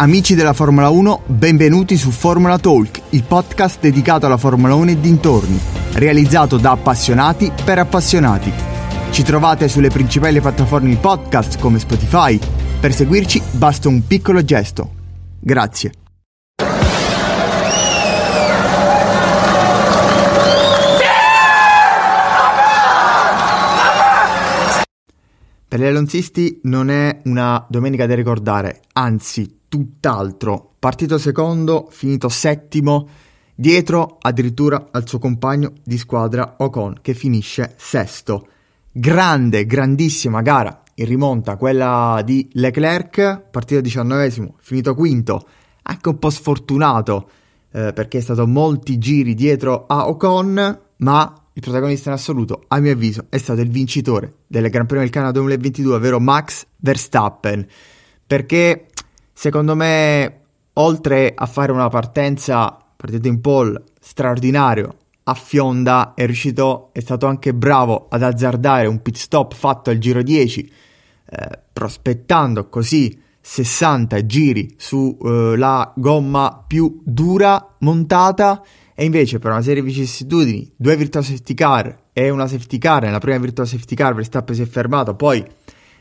Amici della Formula 1, benvenuti su Formula Talk, il podcast dedicato alla Formula 1 e dintorni, realizzato da appassionati per appassionati. Ci trovate sulle principali piattaforme di podcast come Spotify. Per seguirci basta un piccolo gesto. Grazie. Per gli alonzisti non è una domenica da ricordare, anzi tutt'altro. Partito secondo, finito settimo, dietro addirittura al suo compagno di squadra Ocon che finisce sesto. Grande, grandissima gara in rimonta quella di Leclerc, partito diciannovesimo, finito quinto, anche un po' sfortunato eh, perché è stato molti giri dietro a Ocon, ma il protagonista in assoluto, a mio avviso, è stato il vincitore del Gran Premio del Canada 2022, ovvero Max Verstappen, perché Secondo me, oltre a fare una partenza, partito in pole, straordinario, a Fionda è riuscito, è stato anche bravo ad azzardare un pit stop fatto al giro 10, eh, prospettando così 60 giri sulla eh, gomma più dura montata e invece per una serie di vicissitudini, due virtual safety car e una safety car, nella prima virtual safety car Verstappen si è fermato, poi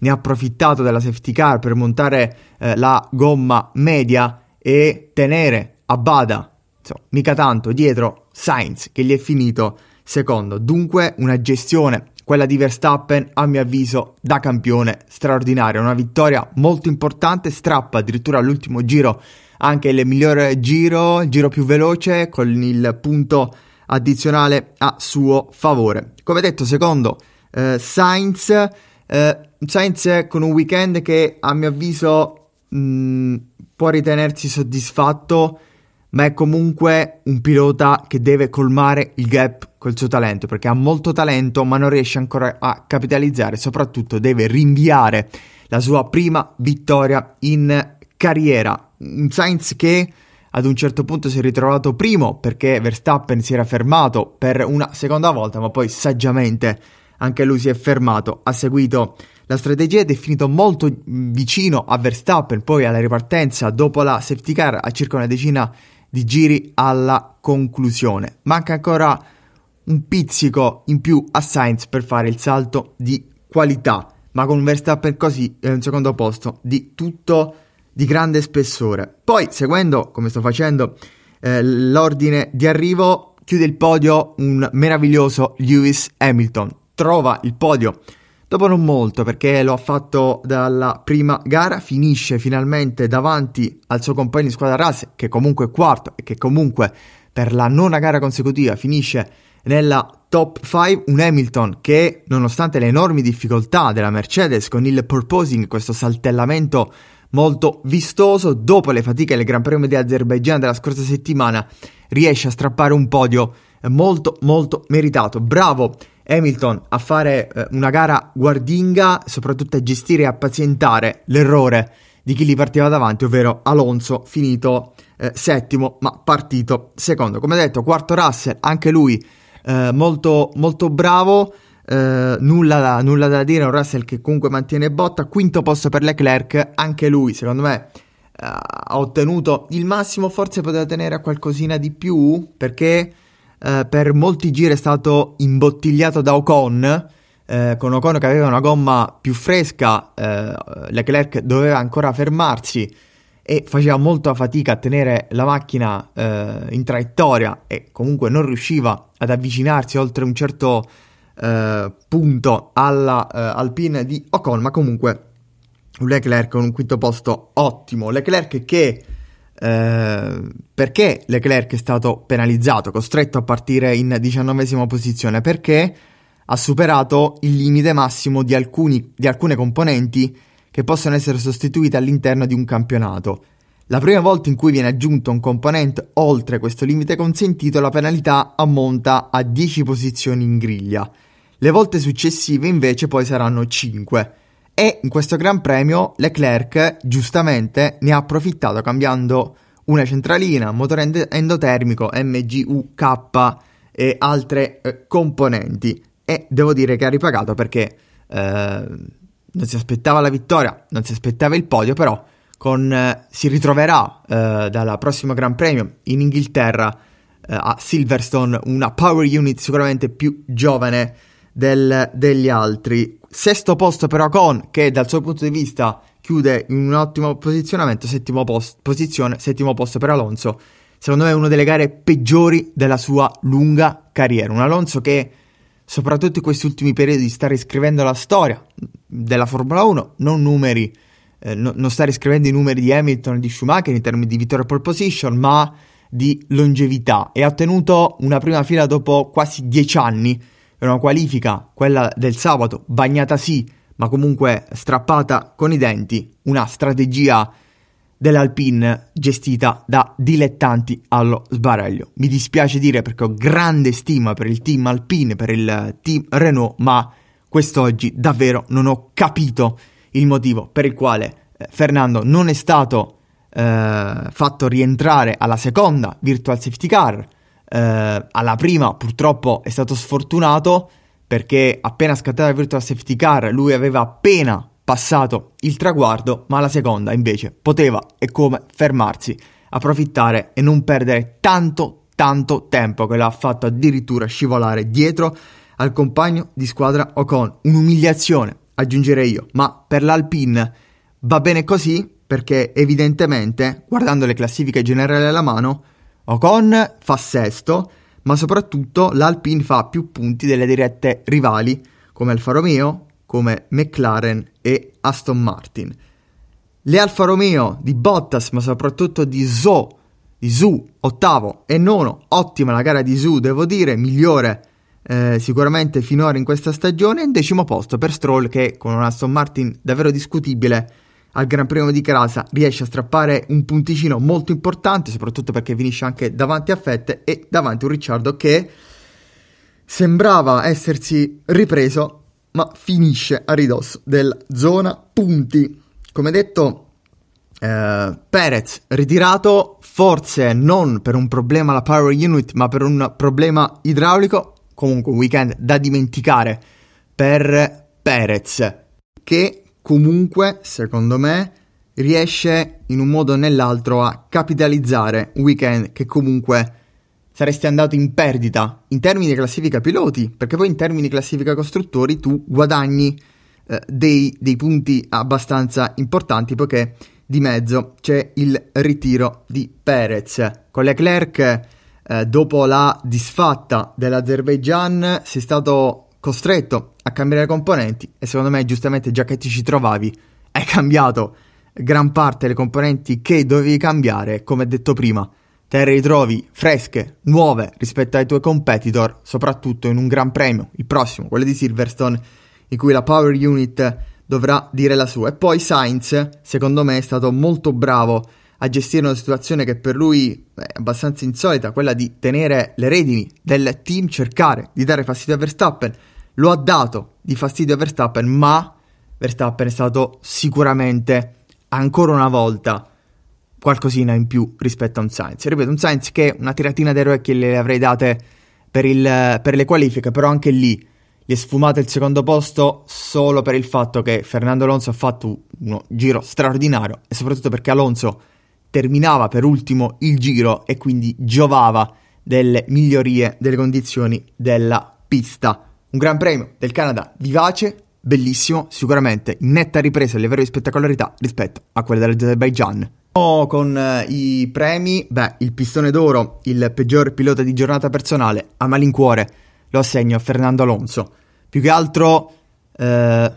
ne ha approfittato della safety car per montare eh, la gomma media e tenere a bada, insomma, mica tanto, dietro Sainz che gli è finito secondo. Dunque una gestione, quella di Verstappen, a mio avviso, da campione straordinaria. Una vittoria molto importante, strappa addirittura all'ultimo giro anche il miglior giro, il giro più veloce con il punto addizionale a suo favore. Come detto, secondo eh, Sainz, eh, Sainz con un weekend che a mio avviso mh, mm, può ritenersi soddisfatto, ma è comunque un pilota che deve colmare il gap col suo talento, perché ha molto talento ma non riesce ancora a capitalizzare, soprattutto deve rinviare la sua prima vittoria in carriera. Un Sainz che ad un certo punto si è ritrovato primo perché Verstappen si era fermato per una seconda volta, ma poi saggiamente anche lui si è fermato, ha seguito la strategia ed è finito molto mm, vicino a Verstappen, poi alla ripartenza dopo la safety car a circa una decina di giri alla conclusione. Manca ancora un pizzico in più a Sainz per fare il salto di qualità, ma con un Verstappen così è un secondo posto di tutto di grande spessore. Poi, seguendo come sto facendo eh, l'ordine di arrivo, chiude il podio un meraviglioso Lewis Hamilton trova il podio. Dopo non molto perché lo ha fatto dalla prima gara, finisce finalmente davanti al suo compagno di squadra Russell che comunque è quarto e che comunque per la nona gara consecutiva finisce nella top 5 un Hamilton che nonostante le enormi difficoltà della Mercedes con il purposing, questo saltellamento molto vistoso, dopo le fatiche del Gran Premio di Azerbaijan della scorsa settimana riesce a strappare un podio molto molto meritato. Bravo Hamilton a fare eh, una gara guardinga, soprattutto a gestire e a pazientare l'errore di chi gli partiva davanti, ovvero Alonso, finito eh, settimo ma partito secondo. Come detto, quarto Russell, anche lui eh, molto, molto bravo. Uh, nulla, da, nulla, da, dire, un Russell che comunque mantiene botta, quinto posto per Leclerc, anche lui secondo me uh, ha ottenuto il massimo, forse poteva tenere a qualcosina di più perché eh, per molti giri è stato imbottigliato da Ocon, eh, con Ocon che aveva una gomma più fresca, eh, Leclerc doveva ancora fermarsi e faceva molta fatica a tenere la macchina eh, in traiettoria e comunque non riusciva ad avvicinarsi oltre un certo eh, punto alla eh, Alpine di Ocon, ma comunque un Leclerc con un quinto posto ottimo. Leclerc che eh, perché Leclerc è stato penalizzato, costretto a partire in diciannovesima posizione? Perché ha superato il limite massimo di, alcuni, di alcune componenti che possono essere sostituite all'interno di un campionato. La prima volta in cui viene aggiunto un componente oltre questo limite consentito, la penalità ammonta a 10 posizioni in griglia. Le volte successive invece poi saranno 5. E in questo Gran Premio Leclerc giustamente ne ha approfittato cambiando una centralina, motore endotermico MGUK e altre eh, componenti. E devo dire che ha ripagato perché eh, non si aspettava la vittoria, non si aspettava il podio, però con, eh, si ritroverà eh, dal prossimo Gran Premio in Inghilterra eh, a Silverstone una power unit sicuramente più giovane del, degli altri. Sesto posto però con che dal suo punto di vista chiude in un ottimo posizionamento, settimo post, posizione, settimo posto per Alonso. Secondo me è una delle gare peggiori della sua lunga carriera. Un Alonso che soprattutto in questi ultimi periodi sta riscrivendo la storia della Formula 1, non numeri, eh, no, non sta riscrivendo i numeri di Hamilton e di Schumacher in termini di vittoria pole position, ma di longevità e ha ottenuto una prima fila dopo quasi dieci anni era una qualifica, quella del sabato, bagnata sì, ma comunque strappata con i denti, una strategia dell'Alpine gestita da dilettanti allo sbaraglio. Mi dispiace dire perché ho grande stima per il team Alpine, per il team Renault, ma quest'oggi davvero non ho capito il motivo per il quale eh, Fernando non è stato eh, fatto rientrare alla seconda virtual safety car eh, alla prima purtroppo è stato sfortunato perché appena scattata la virtual safety car lui aveva appena passato il traguardo, ma alla seconda invece poteva e come fermarsi, approfittare e non perdere tanto tanto tempo che l'ha fatto addirittura scivolare dietro al compagno di squadra Ocon. Un'umiliazione, aggiungerei io, ma per l'Alpine va bene così perché evidentemente, guardando le classifiche generali alla mano, Ocon fa sesto, ma soprattutto l'Alpine fa più punti delle dirette rivali come Alfa Romeo, come McLaren e Aston Martin. Le Alfa Romeo di Bottas, ma soprattutto di Zoe, di Zu, ottavo e nono, ottima la gara di Zu, devo dire, migliore eh, sicuramente finora in questa stagione, e decimo posto per Stroll che con un Aston Martin davvero discutibile al Gran Premio di Casa riesce a strappare un punticino molto importante, soprattutto perché finisce anche davanti a Fette e davanti a un Ricciardo che sembrava essersi ripreso, ma finisce a ridosso della zona punti. Come detto, eh, Perez ritirato, forse non per un problema alla power unit, ma per un problema idraulico. Comunque, un weekend da dimenticare per Perez, che comunque, secondo me, riesce in un modo o nell'altro a capitalizzare un weekend che comunque saresti andato in perdita in termini di classifica piloti, perché poi in termini di classifica costruttori tu guadagni eh, dei, dei punti abbastanza importanti poiché di mezzo c'è il ritiro di Perez. Con Leclerc, eh, dopo la disfatta dell'Azerbaijan, sei stato costretto a cambiare componenti e secondo me giustamente già che ti ci trovavi hai cambiato gran parte delle componenti che dovevi cambiare, come detto prima, te le ritrovi fresche, nuove rispetto ai tuoi competitor, soprattutto in un gran premio, il prossimo, quello di Silverstone, in cui la Power Unit dovrà dire la sua. E poi Sainz, secondo me, è stato molto bravo a gestire una situazione che per lui è abbastanza insolita, quella di tenere le redini del team, cercare di dare fastidio a Verstappen. Lo ha dato di fastidio a Verstappen, ma Verstappen è stato sicuramente ancora una volta qualcosina in più rispetto a un Sainz. Ripeto, un Sainz che una tiratina delle orecchie le avrei date per, il, per le qualifiche, però anche lì gli è sfumato il secondo posto solo per il fatto che Fernando Alonso ha fatto un giro straordinario e soprattutto perché Alonso terminava per ultimo il giro e quindi giovava delle migliorie delle condizioni della pista. Un gran premio del Canada vivace, bellissimo, sicuramente in netta ripresa a livello di spettacolarità rispetto a quella dell'Azerbaijan. Oh, con eh, i premi, beh, il pistone d'oro, il peggior pilota di giornata personale, a malincuore lo assegno a Fernando Alonso. Più che altro eh,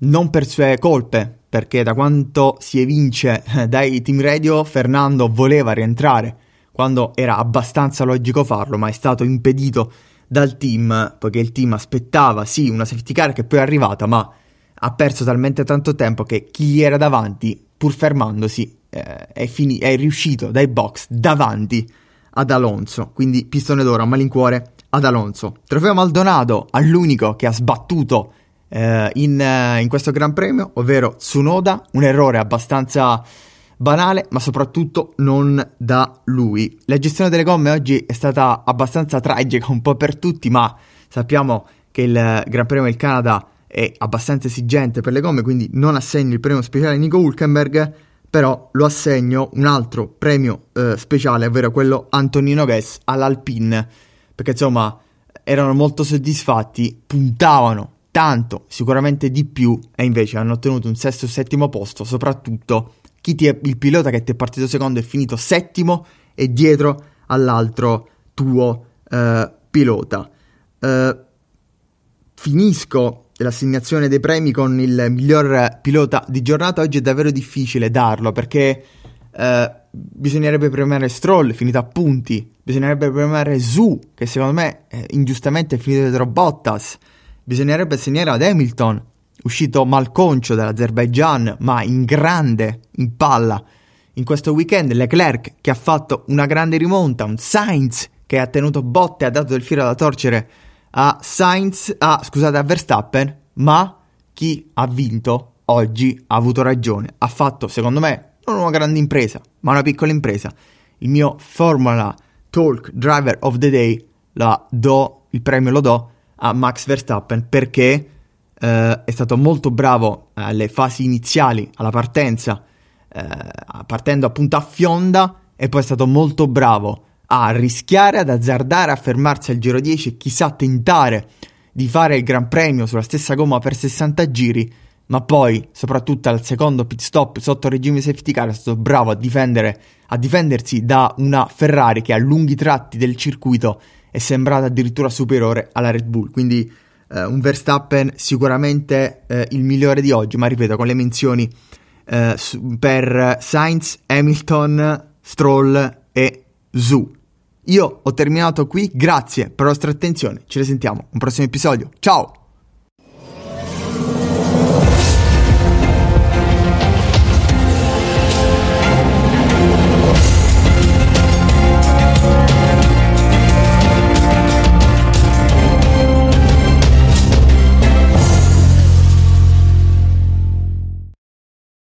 non per sue colpe, perché da quanto si evince eh, dai team radio Fernando voleva rientrare quando era abbastanza logico farlo, ma è stato impedito dal team, poiché il team aspettava sì una safety car che poi è arrivata, ma ha perso talmente tanto tempo che chi gli era davanti, pur fermandosi, eh, è, fini- è riuscito dai box davanti ad Alonso, quindi pistone d'oro a malincuore ad Alonso. Trofeo Maldonado all'unico che ha sbattuto eh, in, eh, in questo Gran Premio, ovvero Tsunoda, un errore abbastanza banale, ma soprattutto non da lui. La gestione delle gomme oggi è stata abbastanza tragica un po' per tutti, ma sappiamo che il Gran Premio del Canada è abbastanza esigente per le gomme, quindi non assegno il premio speciale a Nico Hulkenberg, però lo assegno un altro premio eh, speciale, ovvero quello Antonino Guess all'Alpine, perché insomma erano molto soddisfatti, puntavano tanto, sicuramente di più, e invece hanno ottenuto un sesto e settimo posto, soprattutto chi ti è, il pilota che ti è partito secondo è finito settimo e dietro all'altro tuo eh, pilota. Eh, finisco l'assegnazione dei premi con il miglior pilota di giornata, oggi è davvero difficile darlo perché eh, bisognerebbe premiare Stroll, finito a punti, bisognerebbe premiare Zu, che secondo me eh, ingiustamente è finito dietro Bottas, bisognerebbe segnare ad Hamilton, uscito malconcio dall'Azerbaijan, ma in grande, in palla. In questo weekend Leclerc che ha fatto una grande rimonta, un Sainz che ha tenuto botte, ha dato del filo da torcere a Sainz, a, scusate, a Verstappen, ma chi ha vinto oggi ha avuto ragione. Ha fatto, secondo me, non una grande impresa, ma una piccola impresa. Il mio Formula Talk Driver of the Day la do, il premio lo do a Max Verstappen perché eh, è stato molto bravo alle fasi iniziali, alla partenza, eh, partendo appunto a fionda e poi è stato molto bravo a rischiare, ad azzardare, a fermarsi al giro 10 e chissà tentare di fare il Gran Premio sulla stessa gomma per 60 giri, ma poi, soprattutto al secondo pit stop sotto regime safety car, è stato bravo a, a difendersi da una Ferrari che a lunghi tratti del circuito è sembrata addirittura superiore alla Red Bull, quindi eh, un Verstappen sicuramente eh, il migliore di oggi, ma ripeto, con le menzioni eh, per Sainz, Hamilton, Stroll e Zu. Io ho terminato qui, grazie per la vostra attenzione, ci risentiamo un prossimo episodio, ciao!